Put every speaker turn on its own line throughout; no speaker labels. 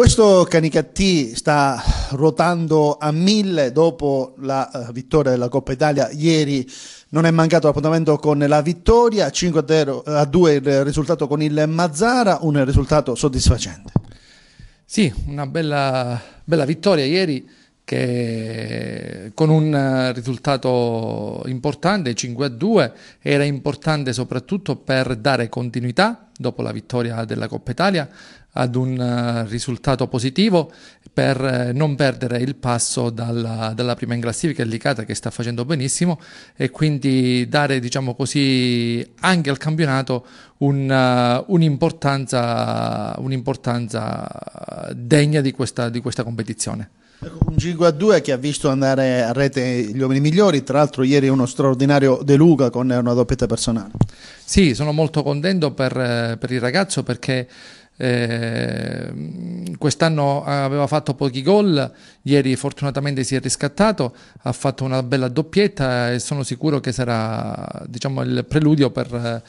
Questo Canicattì sta ruotando a mille dopo la eh, vittoria della Coppa Italia ieri non è mancato l'appuntamento con la vittoria, 5 0, a 2 eh, il risultato con il Mazzara, un risultato soddisfacente.
Sì, una bella, bella vittoria ieri che con un eh, risultato importante, 5 a 2, era importante soprattutto per dare continuità dopo la vittoria della Coppa Italia ad un eh, risultato positivo per eh, non perdere il passo dalla, dalla prima in classifica Licata che sta facendo benissimo e quindi dare diciamo così anche al campionato un, eh, un'importanza, un'importanza degna di questa, di questa competizione.
Ecco, un 5 a 2 che ha visto andare a rete gli uomini migliori, tra l'altro ieri uno straordinario De Luca con una doppietta personale.
Sì, sono molto contento per, eh, per il ragazzo perché eh, quest'anno aveva fatto pochi gol, ieri fortunatamente si è riscattato, ha fatto una bella doppietta e sono sicuro che sarà diciamo, il preludio per eh,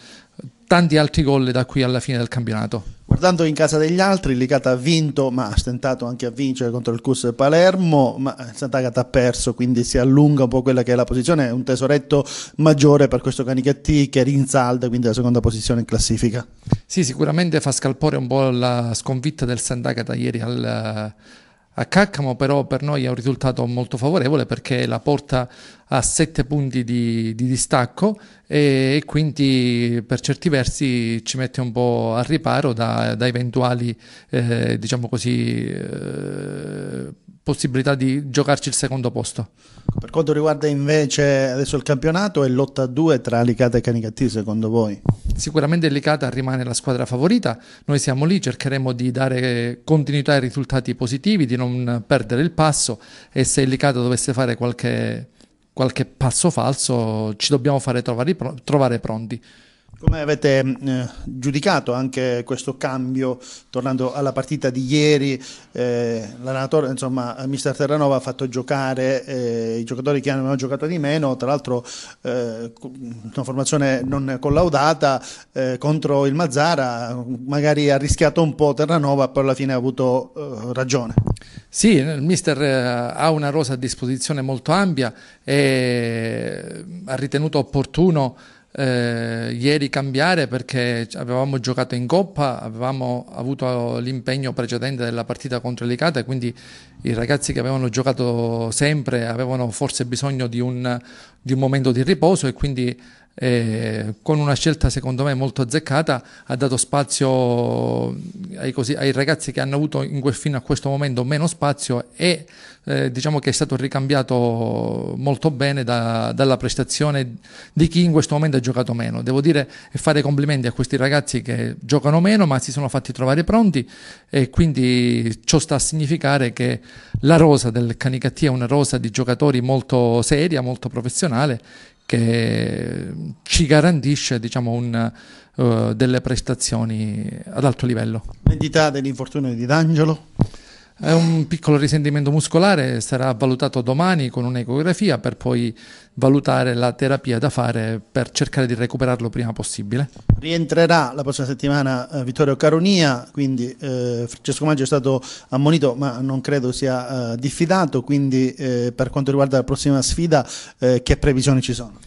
tanti altri gol da qui alla fine del campionato.
Guardando in casa degli altri, Licata ha vinto, ma ha stentato anche a vincere contro il Cus Palermo, ma eh, Sant'Agata ha perso, quindi si allunga un po' quella che è la posizione, è un tesoretto maggiore per questo Canichetti che rinsalda quindi la seconda posizione in classifica.
Sì, sicuramente fa scalpore un po' la sconfitta del Sant'Agata ieri al a Caccamo però per noi è un risultato molto favorevole perché la porta a 7 punti di, di distacco e, e, quindi per certi versi ci mette un po' al riparo da, da eventuali eh, diciamo così, eh, possibilità di giocarci il secondo posto.
Per quanto riguarda invece adesso il campionato, è lotta a due tra Licata e Canicattì secondo voi?
Sicuramente Licata rimane la squadra favorita, noi siamo lì, cercheremo di dare continuità ai risultati positivi, di non perdere il passo e se Licata dovesse fare qualche, qualche passo falso ci dobbiamo fare trovare, trovare pronti.
Come avete eh, giudicato anche questo cambio, tornando alla partita di ieri, eh, l'allenatore, insomma, mister Terranova ha fatto giocare eh, i giocatori che hanno giocato di meno, tra l'altro eh, una formazione non collaudata eh, contro il Mazzara, magari ha rischiato un po' Terranova, però alla fine ha avuto eh, ragione.
Sì, il mister ha una rosa a disposizione molto ampia e ha ritenuto opportuno eh, ieri cambiare perché avevamo giocato in coppa, avevamo avuto l'impegno precedente della partita contro l'Icata e quindi i ragazzi che avevano giocato sempre avevano forse bisogno di un, di un momento di riposo e quindi eh, con una scelta secondo me molto azzeccata, ha dato spazio ai, così, ai, ragazzi che hanno avuto in quel, fino a questo momento meno spazio e eh, diciamo che è stato ricambiato molto bene da, dalla prestazione di chi in questo momento ha giocato meno. Devo dire e fare complimenti a questi ragazzi che giocano meno ma si sono fatti trovare pronti e quindi ciò sta a significare che la rosa del Canicatia è una rosa di giocatori molto seria, molto professionale che ci garantisce diciamo, un, uh, delle prestazioni ad alto livello.
L'entità dell'infortunio di D'Angelo?
È eh, un piccolo risentimento muscolare, sarà valutato domani con un'ecografia per poi valutare la terapia da fare per cercare di recuperarlo prima possibile.
Rientrerà la prossima settimana eh, Vittorio Caronia, quindi eh, Francesco Maggio è stato ammonito ma non credo sia eh, diffidato, quindi eh, per quanto riguarda la prossima sfida eh, che previsioni ci sono?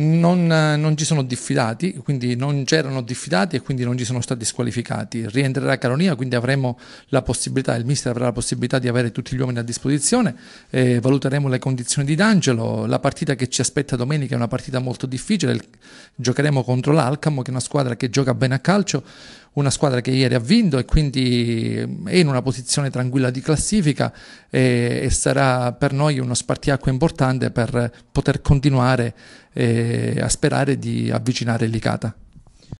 non, eh, non, ci sono diffidati, quindi non c'erano diffidati e quindi non ci sono stati squalificati. Rientrerà Caronia, quindi avremo la possibilità, il mister avrà la possibilità di avere tutti gli uomini a disposizione, eh, valuteremo le condizioni di D'Angelo, la partita che ci aspetta domenica è una partita molto difficile, giocheremo contro l'Alcamo che è una squadra che gioca bene a calcio, una squadra che ieri ha vinto e quindi è in una posizione tranquilla di classifica e, e sarà per noi uno spartiacque importante per poter continuare eh, a sperare di avvicinare l'Icata.